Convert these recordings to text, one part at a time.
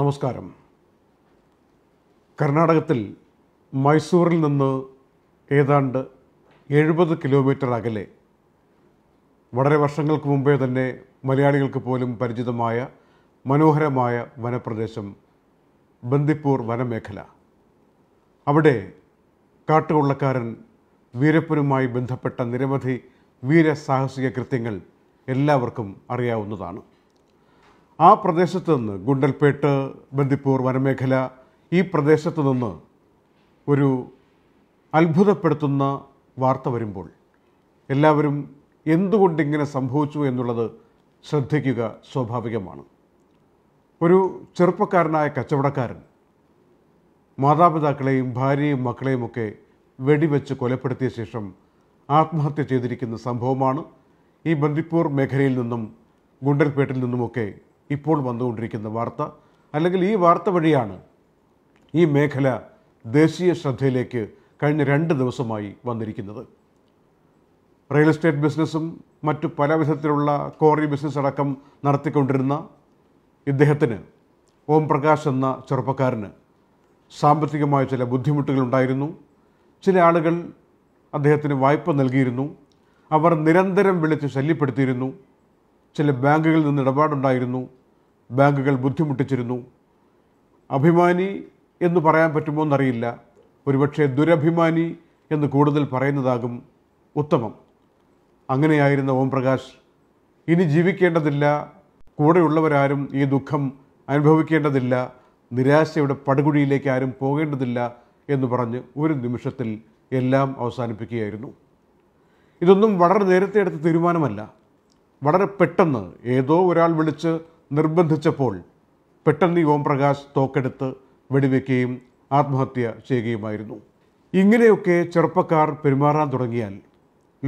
നമസ്കാരം കർണാടകത്തിൽ മൈസൂറിൽ നിന്ന് ഏതാണ്ട് എഴുപത് കിലോമീറ്റർ അകലെ വളരെ വർഷങ്ങൾക്ക് മുമ്പേ തന്നെ മലയാളികൾക്ക് പോലും പരിചിതമായ മനോഹരമായ വനപ്രദേശം ബന്ദിപ്പൂർ വനമേഖല അവിടെ കാട്ടുകൊള്ളക്കാരൻ വീരപ്പനുമായി ബന്ധപ്പെട്ട നിരവധി വീരസാഹസിക കൃത്യങ്ങൾ എല്ലാവർക്കും അറിയാവുന്നതാണ് ആ പ്രദേശത്ത് നിന്ന് ഗുണ്ടൽപേട്ട് ബന്ദിപ്പൂർ വനമേഖല ഈ പ്രദേശത്ത് നിന്ന് ഒരു അത്ഭുതപ്പെടുത്തുന്ന വാർത്ത വരുമ്പോൾ എല്ലാവരും എന്തുകൊണ്ടിങ്ങനെ സംഭവിച്ചു എന്നുള്ളത് ശ്രദ്ധിക്കുക സ്വാഭാവികമാണ് ഒരു ചെറുപ്പക്കാരനായ കച്ചവടക്കാരൻ മാതാപിതാക്കളെയും ഭാര്യയും മക്കളെയുമൊക്കെ വെടിവെച്ച് കൊലപ്പെടുത്തിയ ശേഷം ആത്മഹത്യ ചെയ്തിരിക്കുന്ന സംഭവമാണ് ഈ ബന്ദിപ്പൂർ മേഖലയിൽ നിന്നും ഗുണ്ടൽപേട്ടിൽ നിന്നുമൊക്കെ ഇപ്പോൾ വന്നുകൊണ്ടിരിക്കുന്ന വാർത്ത അല്ലെങ്കിൽ ഈ വാർത്ത വഴിയാണ് ഈ മേഖല ദേശീയ ശ്രദ്ധയിലേക്ക് കഴിഞ്ഞ രണ്ട് ദിവസമായി വന്നിരിക്കുന്നത് റിയൽ എസ്റ്റേറ്റ് ബിസിനസ്സും മറ്റു പല വിധത്തിലുള്ള കോറി ബിസിനസ് അടക്കം നടത്തിക്കൊണ്ടിരുന്ന ഇദ്ദേഹത്തിന് ഓം പ്രകാശ് എന്ന ചെറുപ്പക്കാരന് സാമ്പത്തികമായ ചില ബുദ്ധിമുട്ടുകൾ ഉണ്ടായിരുന്നു ചില ആളുകൾ അദ്ദേഹത്തിന് വായ്പ നൽകിയിരുന്നു അവർ നിരന്തരം വിളിച്ച് ശല്യപ്പെടുത്തിയിരുന്നു ചില ബാങ്കുകളിൽ നിന്ന് ഇടപാടുണ്ടായിരുന്നു ബാങ്കുകൾ ബുദ്ധിമുട്ടിച്ചിരുന്നു അഭിമാനി എന്ന് പറയാൻ പറ്റുമോ എന്നറിയില്ല ഒരുപക്ഷെ ദുരഭിമാനി എന്ന് കൂടുതൽ പറയുന്നതാകും ഉത്തമം അങ്ങനെയായിരുന്ന ഓം പ്രകാശ് ഇനി ജീവിക്കേണ്ടതില്ല കൂടെയുള്ളവരാരും ഈ ദുഃഖം അനുഭവിക്കേണ്ടതില്ല നിരാശയുടെ പടുകുഴിയിലേക്ക് ആരും പോകേണ്ടതില്ല എന്ന് പറഞ്ഞ് ഒരു നിമിഷത്തിൽ എല്ലാം അവസാനിപ്പിക്കുകയായിരുന്നു ഇതൊന്നും വളരെ നേരത്തെ എടുത്ത തീരുമാനമല്ല വളരെ പെട്ടെന്ന് ഏതോ ഒരാൾ വിളിച്ച് നിർബന്ധിച്ചപ്പോൾ പെട്ടെന്ന് ഈ ഓംപ്രകാശ് തോക്കെടുത്ത് വെടിവെക്കുകയും ആത്മഹത്യ ചെയ്യുകയുമായിരുന്നു ഇങ്ങനെയൊക്കെ ചെറുപ്പക്കാർ പെരുമാറാൻ തുടങ്ങിയാൽ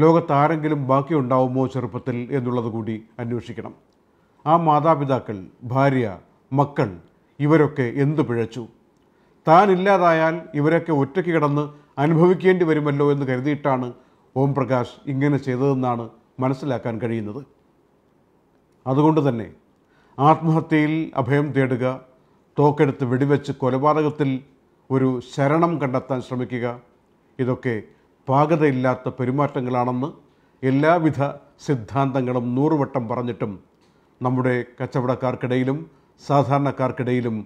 ലോകത്താരെങ്കിലും ബാക്കിയുണ്ടാവുമോ ചെറുപ്പത്തിൽ എന്നുള്ളത് കൂടി അന്വേഷിക്കണം ആ മാതാപിതാക്കൾ ഭാര്യ മക്കൾ ഇവരൊക്കെ എന്തു പിഴച്ചു താനില്ലാതായാൽ ഇവരൊക്കെ ഒറ്റയ്ക്ക് കിടന്ന് അനുഭവിക്കേണ്ടി വരുമല്ലോ എന്ന് കരുതിയിട്ടാണ് ഓം പ്രകാശ് ഇങ്ങനെ ചെയ്തതെന്നാണ് മനസ്സിലാക്കാൻ കഴിയുന്നത് അതുകൊണ്ട് തന്നെ ആത്മഹത്യയിൽ അഭയം തേടുക തോക്കെടുത്ത് വെടിവെച്ച് കൊലപാതകത്തിൽ ഒരു ശരണം കണ്ടെത്താൻ ശ്രമിക്കുക ഇതൊക്കെ പാകതയില്ലാത്ത പെരുമാറ്റങ്ങളാണെന്ന് എല്ലാവിധ സിദ്ധാന്തങ്ങളും നൂറുവട്ടം പറഞ്ഞിട്ടും നമ്മുടെ കച്ചവടക്കാർക്കിടയിലും സാധാരണക്കാർക്കിടയിലും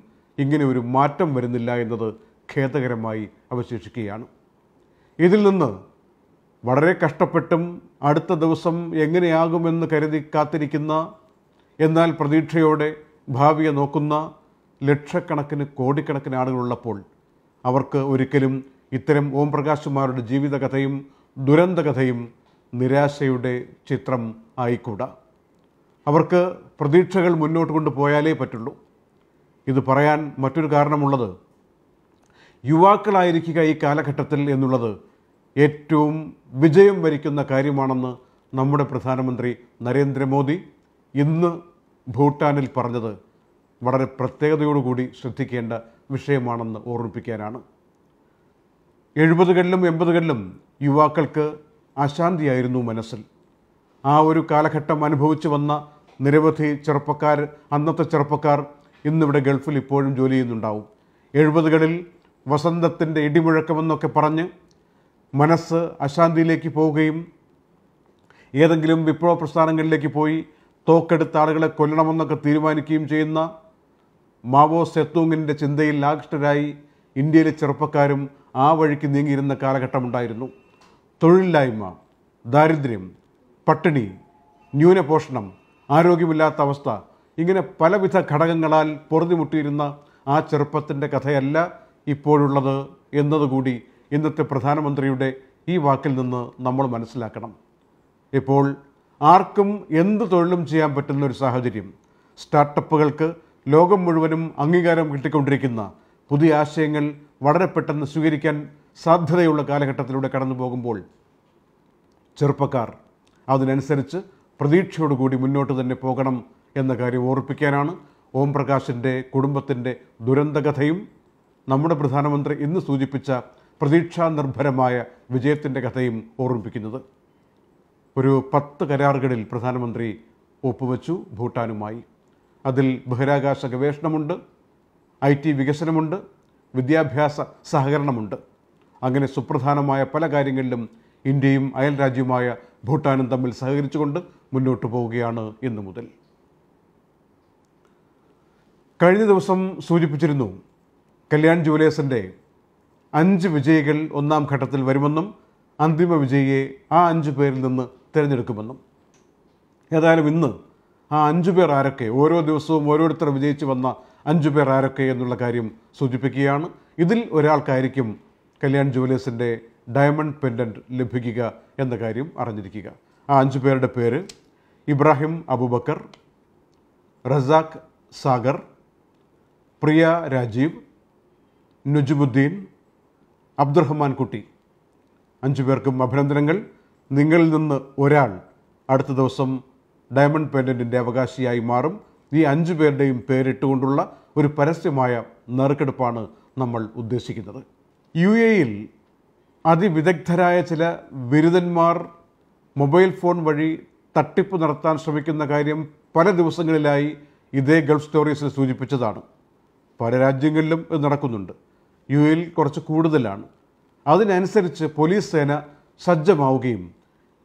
ഇങ്ങനെ ഒരു മാറ്റം വരുന്നില്ല എന്നത് ഖേദകരമായി അവശേഷിക്കുകയാണ് ഇതിൽ നിന്ന് വളരെ കഷ്ടപ്പെട്ടും അടുത്ത ദിവസം എങ്ങനെയാകുമെന്ന് കരുതി കാത്തിരിക്കുന്ന എന്നാൽ പ്രതീക്ഷയോടെ ഭാവിയെ നോക്കുന്ന ലക്ഷക്കണക്കിന് കോടിക്കണക്കിന് ആളുകളുള്ളപ്പോൾ അവർക്ക് ഒരിക്കലും ഇത്തരം ഓം പ്രകാശുമാരുടെ ജീവിതകഥയും ദുരന്തകഥയും നിരാശയുടെ ചിത്രം ആയിക്കൂടാ അവർക്ക് പ്രതീക്ഷകൾ മുന്നോട്ട് കൊണ്ടുപോയാലേ പറ്റുള്ളൂ ഇത് പറയാൻ മറ്റൊരു കാരണമുള്ളത് യുവാക്കളായിരിക്കുക ഈ കാലഘട്ടത്തിൽ എന്നുള്ളത് ഏറ്റവും വിജയം വരിക്കുന്ന കാര്യമാണെന്ന് നമ്മുടെ പ്രധാനമന്ത്രി നരേന്ദ്രമോദി ഇന്ന് ഭൂട്ടാനിൽ പറഞ്ഞത് വളരെ പ്രത്യേകതയോടുകൂടി ശ്രദ്ധിക്കേണ്ട വിഷയമാണെന്ന് ഓർമ്മിപ്പിക്കാനാണ് എഴുപതുകളിലും എൺപതുകളിലും യുവാക്കൾക്ക് അശാന്തിയായിരുന്നു മനസ്സിൽ ആ ഒരു കാലഘട്ടം അനുഭവിച്ചു വന്ന നിരവധി ചെറുപ്പക്കാർ അന്നത്തെ ചെറുപ്പക്കാർ ഇന്നിവിടെ ഗൾഫിൽ ഇപ്പോഴും ജോലി ചെയ്യുന്നുണ്ടാവും എഴുപതുകളിൽ വസന്തത്തിൻ്റെ ഇടിമുഴക്കമെന്നൊക്കെ പറഞ്ഞ് മനസ്സ് അശാന്തിയിലേക്ക് പോവുകയും ഏതെങ്കിലും വിപ്ലവ പ്രസ്ഥാനങ്ങളിലേക്ക് പോയി തോക്കെടുത്ത ആളുകളെ കൊല്ലണമെന്നൊക്കെ തീരുമാനിക്കുകയും ചെയ്യുന്ന മാവോ സെത്തൂങ്ങിൻ്റെ ചിന്തയിൽ ആകൃഷ്ടരായി ഇന്ത്യയിലെ ചെറുപ്പക്കാരും ആ വഴിക്ക് നീങ്ങിയിരുന്ന കാലഘട്ടമുണ്ടായിരുന്നു തൊഴിലില്ലായ്മ ദാരിദ്ര്യം പട്ടിണി ന്യൂനപോഷണം ആരോഗ്യമില്ലാത്ത അവസ്ഥ ഇങ്ങനെ പലവിധ ഘടകങ്ങളാൽ പൊറുതിമുട്ടിയിരുന്ന ആ ചെറുപ്പത്തിൻ്റെ കഥയല്ല ഇപ്പോഴുള്ളത് എന്നതുകൂടി ഇന്നത്തെ പ്രധാനമന്ത്രിയുടെ ഈ വാക്കിൽ നിന്ന് നമ്മൾ മനസ്സിലാക്കണം ഇപ്പോൾ ആർക്കും എന്ത് തൊഴിലും ചെയ്യാൻ പറ്റുന്ന ഒരു സാഹചര്യം സ്റ്റാർട്ടപ്പുകൾക്ക് ലോകം മുഴുവനും അംഗീകാരം കിട്ടിക്കൊണ്ടിരിക്കുന്ന പുതിയ ആശയങ്ങൾ വളരെ പെട്ടെന്ന് സ്വീകരിക്കാൻ സാധ്യതയുള്ള കാലഘട്ടത്തിലൂടെ കടന്നു പോകുമ്പോൾ ചെറുപ്പക്കാർ അതിനനുസരിച്ച് പ്രതീക്ഷയോടുകൂടി മുന്നോട്ട് തന്നെ പോകണം എന്ന കാര്യം ഓർപ്പിക്കാനാണ് ഓം പ്രകാശിൻ്റെ കുടുംബത്തിൻ്റെ ദുരന്തകഥയും നമ്മുടെ പ്രധാനമന്ത്രി ഇന്ന് സൂചിപ്പിച്ച പ്രതീക്ഷാനിർഭരമായ വിജയത്തിൻ്റെ കഥയും ഓർമ്മിപ്പിക്കുന്നത് ഒരു പത്ത് കരാറുകളിൽ പ്രധാനമന്ത്രി ഒപ്പുവെച്ചു ഭൂട്ടാനുമായി അതിൽ ബഹിരാകാശ ഗവേഷണമുണ്ട് ഐ ടി വികസനമുണ്ട് വിദ്യാഭ്യാസ സഹകരണമുണ്ട് അങ്ങനെ സുപ്രധാനമായ പല കാര്യങ്ങളിലും ഇന്ത്യയും അയൽ രാജ്യവുമായ ഭൂട്ടാനും തമ്മിൽ സഹകരിച്ചുകൊണ്ട് മുന്നോട്ട് പോവുകയാണ് ഇന്നു മുതൽ കഴിഞ്ഞ ദിവസം സൂചിപ്പിച്ചിരുന്നു കല്യാൺ ജുവലേഴ്സിൻ്റെ അഞ്ച് വിജയികൾ ഒന്നാം ഘട്ടത്തിൽ വരുമെന്നും അന്തിമ വിജയിയെ ആ അഞ്ച് പേരിൽ നിന്ന് തിരഞ്ഞെടുക്കുമെന്നും ഏതായാലും ഇന്ന് ആ അഞ്ചു പേർ ആരൊക്കെ ഓരോ ദിവസവും ഓരോരുത്തർ വിജയിച്ചു വന്ന അഞ്ചു പേർ ആരൊക്കെ എന്നുള്ള കാര്യം സൂചിപ്പിക്കുകയാണ് ഇതിൽ ഒരാൾക്കായിരിക്കും കല്യാൺ ജുവലേഴ്സിൻ്റെ ഡയമണ്ട് പെൻഡൻറ്റ് ലഭിക്കുക എന്ന കാര്യം അറിഞ്ഞിരിക്കുക ആ അഞ്ചു പേരുടെ പേര് ഇബ്രാഹിം അബുബക്കർ റസാഖ് സാഗർ പ്രിയ രാജീവ് നുജുബുദ്ദീൻ അബ്ദുറഹ്മാൻ കുട്ടി അഞ്ചു പേർക്കും അഭിനന്ദനങ്ങൾ നിങ്ങളിൽ നിന്ന് ഒരാൾ അടുത്ത ദിവസം ഡയമണ്ട് പേൻഡൻറ്റിൻ്റെ അവകാശിയായി മാറും ഈ അഞ്ചു പേരുടെയും പേരിട്ടുകൊണ്ടുള്ള ഒരു പരസ്യമായ നറുക്കെടുപ്പാണ് നമ്മൾ ഉദ്ദേശിക്കുന്നത് യു എയിൽ അതിവിദഗ്ധരായ ചില ബിരുദന്മാർ മൊബൈൽ ഫോൺ വഴി തട്ടിപ്പ് നടത്താൻ ശ്രമിക്കുന്ന കാര്യം പല ദിവസങ്ങളിലായി ഇതേ ഗൾഫ് സ്റ്റോറീസിൽ സൂചിപ്പിച്ചതാണ് പല രാജ്യങ്ങളിലും ഇത് നടക്കുന്നുണ്ട് യു എയിൽ കുറച്ച് കൂടുതലാണ് അതിനനുസരിച്ച് പോലീസ് സേന സജ്ജമാവുകയും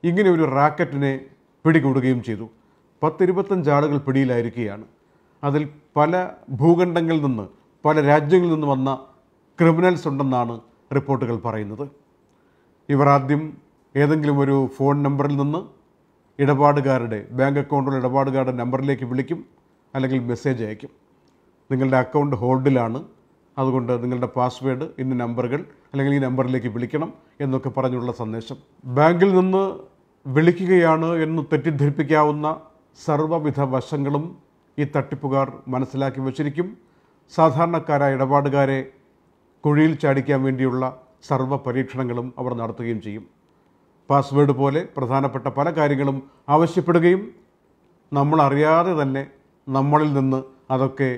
ഇങ്ങനെ ഒരു റാക്കറ്റിനെ പിടികൂടുകയും ചെയ്തു പത്തിരുപത്തഞ്ച് ആളുകൾ പിടിയിലായിരിക്കുകയാണ് അതിൽ പല ഭൂഖണ്ഡങ്ങളിൽ നിന്ന് പല രാജ്യങ്ങളിൽ നിന്ന് വന്ന ക്രിമിനൽസ് ഉണ്ടെന്നാണ് റിപ്പോർട്ടുകൾ പറയുന്നത് ഇവർ ആദ്യം ഏതെങ്കിലും ഒരു ഫോൺ നമ്പറിൽ നിന്ന് ഇടപാടുകാരുടെ ബാങ്ക് അക്കൗണ്ടുള്ള ഇടപാടുകാരുടെ നമ്പറിലേക്ക് വിളിക്കും അല്ലെങ്കിൽ മെസ്സേജ് അയക്കും നിങ്ങളുടെ അക്കൗണ്ട് ഹോൾഡിലാണ് അതുകൊണ്ട് നിങ്ങളുടെ പാസ്വേഡ് ഇന്ന നമ്പറുകൾ അല്ലെങ്കിൽ ഈ നമ്പറിലേക്ക് വിളിക്കണം എന്നൊക്കെ പറഞ്ഞുള്ള സന്ദേശം ബാങ്കിൽ നിന്ന് വിളിക്കുകയാണ് എന്ന് തെറ്റിദ്ധരിപ്പിക്കാവുന്ന സർവ്വവിധ വശങ്ങളും ഈ തട്ടിപ്പുകാർ മനസ്സിലാക്കി വച്ചിരിക്കും സാധാരണക്കാരായ ഇടപാടുകാരെ കുഴിയിൽ ചാടിക്കാൻ വേണ്ടിയുള്ള സർവ്വ പരീക്ഷണങ്ങളും അവർ നടത്തുകയും ചെയ്യും പാസ്വേഡ് പോലെ പ്രധാനപ്പെട്ട പല കാര്യങ്ങളും ആവശ്യപ്പെടുകയും നമ്മൾ അറിയാതെ തന്നെ നമ്മളിൽ നിന്ന് അതൊക്കെ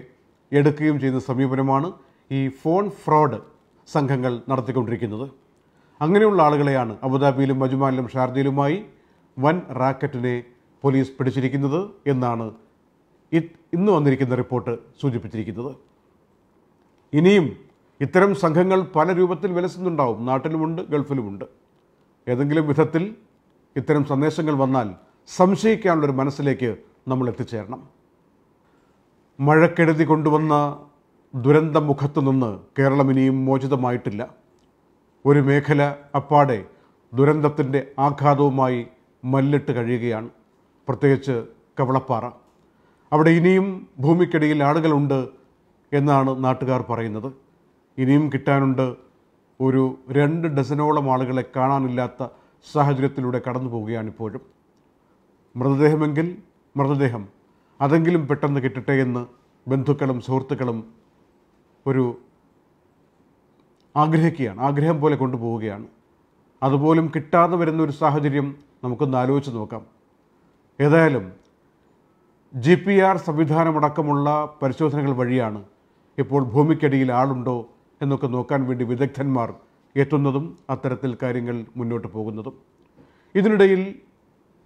എടുക്കുകയും ചെയ്യുന്ന സമീപനമാണ് ഈ ഫോൺ ഫ്രോഡ് സംഘങ്ങൾ നടത്തിക്കൊണ്ടിരിക്കുന്നത് അങ്ങനെയുള്ള ആളുകളെയാണ് അബുദാബിയിലും മജുമാലിലും ഷാർജയിലുമായി വൻ റാക്കറ്റിനെ പോലീസ് പിടിച്ചിരിക്കുന്നത് എന്നാണ് ഇന്ന് വന്നിരിക്കുന്ന റിപ്പോർട്ട് സൂചിപ്പിച്ചിരിക്കുന്നത് ഇനിയും ഇത്തരം സംഘങ്ങൾ പല രൂപത്തിൽ വിലസുന്നുണ്ടാവും നാട്ടിലുമുണ്ട് ഗൾഫിലുമുണ്ട് ഏതെങ്കിലും വിധത്തിൽ ഇത്തരം സന്ദേശങ്ങൾ വന്നാൽ സംശയിക്കാനുള്ളൊരു മനസ്സിലേക്ക് നമ്മൾ എത്തിച്ചേരണം മഴക്കെടുതി കൊണ്ടുവന്ന ദുരന്ത മുഖത്തു നിന്ന് കേരളം ഇനിയും മോചിതമായിട്ടില്ല ഒരു മേഖല അപ്പാടെ ദുരന്തത്തിൻ്റെ ആഘാതവുമായി മല്ലിട്ട് കഴിയുകയാണ് പ്രത്യേകിച്ച് കവളപ്പാറ അവിടെ ഇനിയും ഭൂമിക്കടിയിൽ ആളുകളുണ്ട് എന്നാണ് നാട്ടുകാർ പറയുന്നത് ഇനിയും കിട്ടാനുണ്ട് ഒരു രണ്ട് ഡസനോളം ആളുകളെ കാണാനില്ലാത്ത സാഹചര്യത്തിലൂടെ കടന്നു പോവുകയാണ് ഇപ്പോഴും മൃതദേഹമെങ്കിൽ മൃതദേഹം അതെങ്കിലും പെട്ടെന്ന് കിട്ടട്ടെ എന്ന് ബന്ധുക്കളും സുഹൃത്തുക്കളും ഒരു ആഗ്രഹിക്കുകയാണ് ആഗ്രഹം പോലെ കൊണ്ടുപോവുകയാണ് അതുപോലും കിട്ടാതെ വരുന്ന ഒരു സാഹചര്യം നമുക്കൊന്ന് ആലോചിച്ച് നോക്കാം ഏതായാലും ജി പി ആർ സംവിധാനമടക്കമുള്ള പരിശോധനകൾ വഴിയാണ് ഇപ്പോൾ ഭൂമിക്കടിയിൽ ആളുണ്ടോ എന്നൊക്കെ നോക്കാൻ വേണ്ടി വിദഗ്ധന്മാർ എത്തുന്നതും അത്തരത്തിൽ കാര്യങ്ങൾ മുന്നോട്ട് പോകുന്നതും ഇതിനിടയിൽ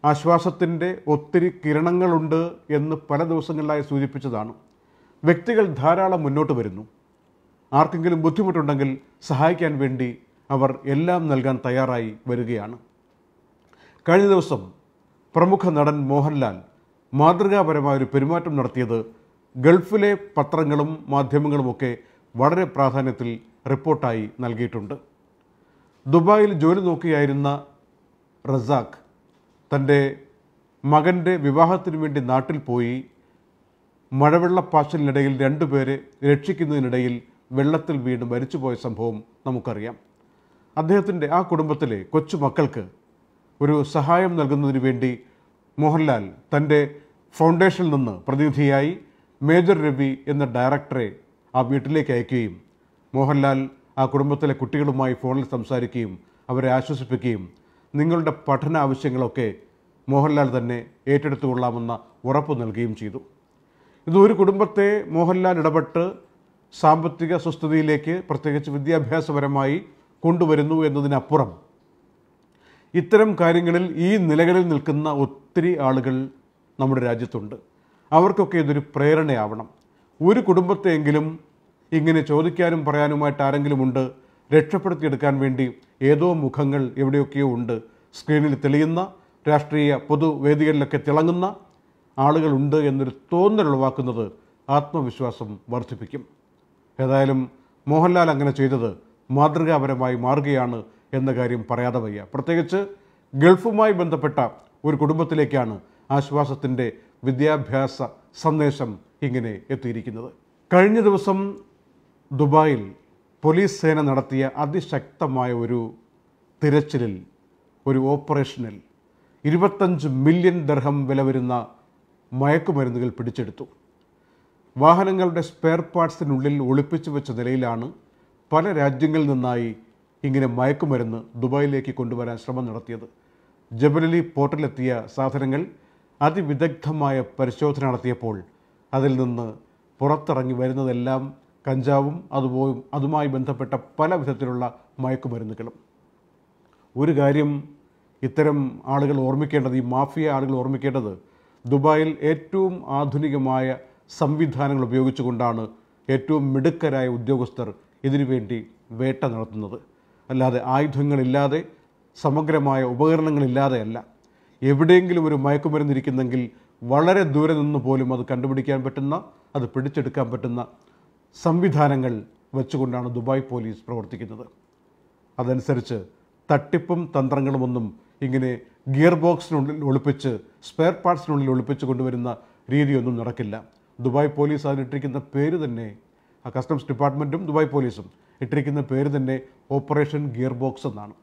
ആശ്വാസത്തിൻ്റെ ഒത്തിരി കിരണങ്ങളുണ്ട് എന്ന് പല ദിവസങ്ങളിലായി സൂചിപ്പിച്ചതാണ് വ്യക്തികൾ ധാരാളം മുന്നോട്ട് വരുന്നു ആർക്കെങ്കിലും ബുദ്ധിമുട്ടുണ്ടെങ്കിൽ സഹായിക്കാൻ വേണ്ടി അവർ എല്ലാം നൽകാൻ തയ്യാറായി വരികയാണ് കഴിഞ്ഞ ദിവസം പ്രമുഖ നടൻ മോഹൻലാൽ മാതൃകാപരമായ ഒരു പെരുമാറ്റം നടത്തിയത് ഗൾഫിലെ പത്രങ്ങളും മാധ്യമങ്ങളുമൊക്കെ വളരെ പ്രാധാന്യത്തിൽ റിപ്പോർട്ടായി നൽകിയിട്ടുണ്ട് ദുബായിൽ ജോലി നോക്കിയായിരുന്ന റസാഖ് തൻ്റെ മകൻ്റെ വിവാഹത്തിനു വേണ്ടി നാട്ടിൽ പോയി മഴവെള്ള പാശലിനിടയിൽ രണ്ടുപേരെ രക്ഷിക്കുന്നതിനിടയിൽ വെള്ളത്തിൽ വീണ് മരിച്ചുപോയ സംഭവം നമുക്കറിയാം അദ്ദേഹത്തിൻ്റെ ആ കുടുംബത്തിലെ കൊച്ചുമക്കൾക്ക് ഒരു സഹായം നൽകുന്നതിന് വേണ്ടി മോഹൻലാൽ തൻ്റെ ഫൗണ്ടേഷനിൽ നിന്ന് പ്രതിനിധിയായി മേജർ രവി എന്ന ഡയറക്ടറെ ആ വീട്ടിലേക്ക് അയക്കുകയും മോഹൻലാൽ ആ കുടുംബത്തിലെ കുട്ടികളുമായി ഫോണിൽ സംസാരിക്കുകയും അവരെ ആശ്വസിപ്പിക്കുകയും നിങ്ങളുടെ പഠന ആവശ്യങ്ങളൊക്കെ മോഹൻലാൽ തന്നെ ഏറ്റെടുത്തുകൊള്ളാമെന്ന ഉറപ്പ് നൽകുകയും ചെയ്തു ഇത് ഒരു കുടുംബത്തെ മോഹൻലാൽ ഇടപെട്ട് സാമ്പത്തിക സുസ്ഥിതിയിലേക്ക് പ്രത്യേകിച്ച് വിദ്യാഭ്യാസപരമായി കൊണ്ടുവരുന്നു എന്നതിനപ്പുറം ഇത്തരം കാര്യങ്ങളിൽ ഈ നിലകളിൽ നിൽക്കുന്ന ഒത്തിരി ആളുകൾ നമ്മുടെ രാജ്യത്തുണ്ട് അവർക്കൊക്കെ ഇതൊരു പ്രേരണയാവണം ഒരു കുടുംബത്തെയെങ്കിലും ഇങ്ങനെ ചോദിക്കാനും പറയാനുമായിട്ട് ആരെങ്കിലും ഉണ്ട് രക്ഷപ്പെടുത്തിയെടുക്കാൻ വേണ്ടി ഏതോ മുഖങ്ങൾ എവിടെയൊക്കെയോ ഉണ്ട് സ്ക്രീനിൽ തെളിയുന്ന രാഷ്ട്രീയ പൊതുവേദികളിലൊക്കെ തിളങ്ങുന്ന ആളുകളുണ്ട് എന്നൊരു തോന്നൽ ഉളവാക്കുന്നത് ആത്മവിശ്വാസം വർദ്ധിപ്പിക്കും ഏതായാലും മോഹൻലാൽ അങ്ങനെ ചെയ്തത് മാതൃകാപരമായി മാറുകയാണ് എന്ന കാര്യം പറയാതെ വയ്യ പ്രത്യേകിച്ച് ഗൾഫുമായി ബന്ധപ്പെട്ട ഒരു കുടുംബത്തിലേക്കാണ് ആശ്വാസത്തിൻ്റെ വിദ്യാഭ്യാസ സന്ദേശം ഇങ്ങനെ എത്തിയിരിക്കുന്നത് കഴിഞ്ഞ ദിവസം ദുബായിൽ പോലീസ് സേന നടത്തിയ അതിശക്തമായ ഒരു തിരച്ചിലിൽ ഒരു ഓപ്പറേഷനിൽ ഇരുപത്തഞ്ച് മില്യൺ ദർഹം വില വരുന്ന മയക്കുമരുന്നുകൾ പിടിച്ചെടുത്തു വാഹനങ്ങളുടെ സ്പെയർ പാർട്സിനുള്ളിൽ ഒളിപ്പിച്ചു വെച്ച നിലയിലാണ് പല രാജ്യങ്ങളിൽ നിന്നായി ഇങ്ങനെ മയക്കുമരുന്ന് ദുബായിലേക്ക് കൊണ്ടുവരാൻ ശ്രമം നടത്തിയത് ജബലലി പോർട്ടലിലെത്തിയ സാധനങ്ങൾ അതിവിദഗ്ധമായ പരിശോധന നടത്തിയപ്പോൾ അതിൽ നിന്ന് പുറത്തിറങ്ങി വരുന്നതെല്ലാം കഞ്ചാവും അതുപോലെ അതുമായി ബന്ധപ്പെട്ട പല വിധത്തിലുള്ള മയക്കുമരുന്നുകളും ഒരു കാര്യം ഇത്തരം ആളുകൾ ഓർമ്മിക്കേണ്ടത് ഈ മാഫിയ ആളുകൾ ഓർമ്മിക്കേണ്ടത് ദുബായിൽ ഏറ്റവും ആധുനികമായ സംവിധാനങ്ങൾ ഉപയോഗിച്ചുകൊണ്ടാണ് ഏറ്റവും മിടുക്കരായ ഉദ്യോഗസ്ഥർ ഇതിനുവേണ്ടി വേട്ട നടത്തുന്നത് അല്ലാതെ ആയുധങ്ങളില്ലാതെ സമഗ്രമായ ഉപകരണങ്ങളില്ലാതെയല്ല എവിടെയെങ്കിലും ഒരു മയക്കുമരുന്നിരിക്കുന്നെങ്കിൽ വളരെ ദൂരെ നിന്ന് പോലും അത് കണ്ടുപിടിക്കാൻ പറ്റുന്ന അത് പിടിച്ചെടുക്കാൻ പറ്റുന്ന സംവിധാനങ്ങൾ വെച്ചുകൊണ്ടാണ് ദുബായ് പോലീസ് പ്രവർത്തിക്കുന്നത് അതനുസരിച്ച് തട്ടിപ്പും തന്ത്രങ്ങളുമൊന്നും ഇങ്ങനെ ഗിയർ ബോക്സിനുള്ളിൽ ഒളിപ്പിച്ച് സ്പെയർ പാർട്സിനുള്ളിൽ ഒളിപ്പിച്ച് കൊണ്ടുവരുന്ന രീതിയൊന്നും നടക്കില്ല ദുബായ് പോലീസ് അതിനിട്ടിരിക്കുന്ന പേര് തന്നെ ആ കസ്റ്റംസ് ഡിപ്പാർട്ട്മെൻറ്റും ദുബായ് പോലീസും ഇട്ടിരിക്കുന്ന പേര് തന്നെ ഓപ്പറേഷൻ ഗിയർ ബോക്സ് എന്നാണ്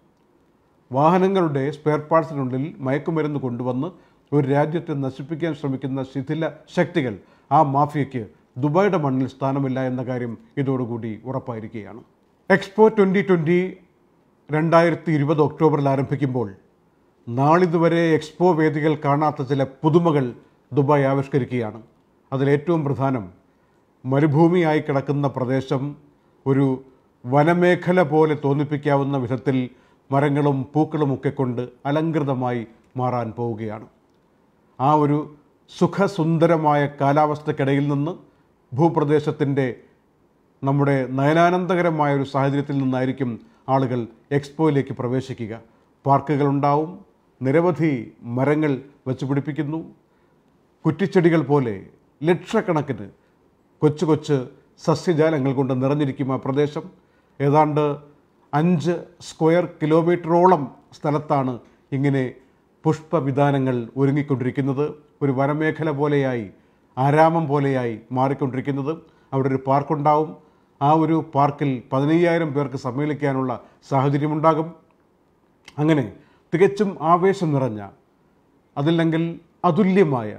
വാഹനങ്ങളുടെ സ്പെയർ പാർട്സിനുള്ളിൽ മയക്കുമരുന്ന് കൊണ്ടുവന്ന് ഒരു രാജ്യത്തെ നശിപ്പിക്കാൻ ശ്രമിക്കുന്ന ശിഥില ശക്തികൾ ആ മാഫിയയ്ക്ക് ദുബായുടെ മണ്ണിൽ സ്ഥാനമില്ല എന്ന കാര്യം ഇതോടുകൂടി ഉറപ്പായിരിക്കുകയാണ് എക്സ്പോ ട്വൻ്റി ട്വൻ്റി രണ്ടായിരത്തി ഇരുപത് ഒക്ടോബറിൽ ആരംഭിക്കുമ്പോൾ നാളിതുവരെ എക്സ്പോ വേദികൾ കാണാത്ത ചില പുതുമകൾ ദുബായ് ആവിഷ്കരിക്കുകയാണ് അതിലേറ്റവും പ്രധാനം മരുഭൂമിയായി കിടക്കുന്ന പ്രദേശം ഒരു വനമേഖല പോലെ തോന്നിപ്പിക്കാവുന്ന വിധത്തിൽ മരങ്ങളും പൂക്കളും ഒക്കെ കൊണ്ട് അലങ്കൃതമായി മാറാൻ പോവുകയാണ് ആ ഒരു സുഖസുന്ദരമായ കാലാവസ്ഥക്കിടയിൽ നിന്ന് ഭൂപ്രദേശത്തിൻ്റെ നമ്മുടെ നയനാനന്ദകരമായ ഒരു സാഹചര്യത്തിൽ നിന്നായിരിക്കും ആളുകൾ എക്സ്പോയിലേക്ക് പ്രവേശിക്കുക പാർക്കുകളുണ്ടാവും നിരവധി മരങ്ങൾ വെച്ചുപിടിപ്പിക്കുന്നു കുറ്റിച്ചെടികൾ പോലെ ലക്ഷക്കണക്കിന് കൊച്ചു കൊച്ച് സസ്യജാലങ്ങൾ കൊണ്ട് നിറഞ്ഞിരിക്കും ആ പ്രദേശം ഏതാണ്ട് അഞ്ച് സ്ക്വയർ കിലോമീറ്ററോളം സ്ഥലത്താണ് ഇങ്ങനെ പുഷ്പവിധാനങ്ങൾ ഒരുങ്ങിക്കൊണ്ടിരിക്കുന്നത് ഒരു വനമേഖല പോലെയായി ആരാമം പോലെയായി മാറിക്കൊണ്ടിരിക്കുന്നത് അവിടെ ഒരു പാർക്കുണ്ടാവും ആ ഒരു പാർക്കിൽ പതിനയ്യായിരം പേർക്ക് സമ്മേളിക്കാനുള്ള സാഹചര്യമുണ്ടാകും അങ്ങനെ തികച്ചും ആവേശം നിറഞ്ഞ അതില്ലെങ്കിൽ അതുല്യമായ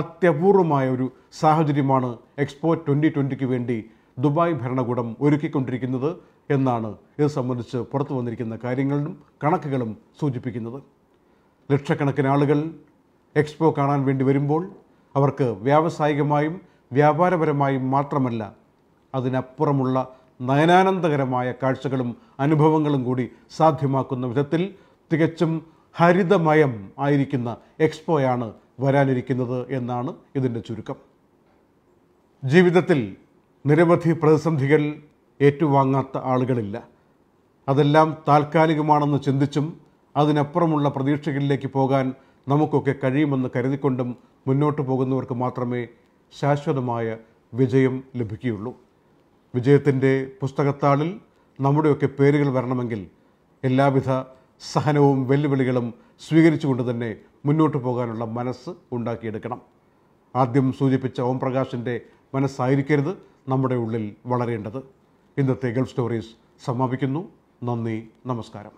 അത്യപൂർവമായ ഒരു സാഹചര്യമാണ് എക്സ്പോ ട്വൻ്റി ട്വൻ്റിക്ക് വേണ്ടി ദുബായ് ഭരണകൂടം ഒരുക്കിക്കൊണ്ടിരിക്കുന്നത് എന്നാണ് ഇത് സംബന്ധിച്ച് പുറത്തു വന്നിരിക്കുന്ന കാര്യങ്ങളും കണക്കുകളും സൂചിപ്പിക്കുന്നത് ലക്ഷക്കണക്കിന് ആളുകൾ എക്സ്പോ കാണാൻ വേണ്ടി വരുമ്പോൾ അവർക്ക് വ്യാവസായികമായും വ്യാപാരപരമായും മാത്രമല്ല അതിനപ്പുറമുള്ള നയനാനന്ദകരമായ കാഴ്ചകളും അനുഭവങ്ങളും കൂടി സാധ്യമാക്കുന്ന വിധത്തിൽ തികച്ചും ഹരിതമയം ആയിരിക്കുന്ന എക്സ്പോയാണ് വരാനിരിക്കുന്നത് എന്നാണ് ഇതിൻ്റെ ചുരുക്കം ജീവിതത്തിൽ നിരവധി പ്രതിസന്ധികൾ ഏറ്റുവാങ്ങാത്ത ആളുകളില്ല അതെല്ലാം താൽക്കാലികമാണെന്ന് ചിന്തിച്ചും അതിനപ്പുറമുള്ള പ്രതീക്ഷകളിലേക്ക് പോകാൻ നമുക്കൊക്കെ കഴിയുമെന്ന് കരുതിക്കൊണ്ടും മുന്നോട്ട് പോകുന്നവർക്ക് മാത്രമേ ശാശ്വതമായ വിജയം ലഭിക്കുകയുള്ളൂ വിജയത്തിൻ്റെ പുസ്തകത്താളിൽ നമ്മുടെയൊക്കെ പേരുകൾ വരണമെങ്കിൽ എല്ലാവിധ സഹനവും വെല്ലുവിളികളും സ്വീകരിച്ചുകൊണ്ട് തന്നെ മുന്നോട്ട് പോകാനുള്ള മനസ്സ് ഉണ്ടാക്കിയെടുക്കണം ആദ്യം സൂചിപ്പിച്ച ഓം പ്രകാശിൻ്റെ മനസ്സായിരിക്കരുത് നമ്മുടെ ഉള്ളിൽ വളരേണ്ടത് ഇന്നത്തെ ഗൾഫ് സ്റ്റോറീസ് സമാപിക്കുന്നു നന്ദി നമസ്കാരം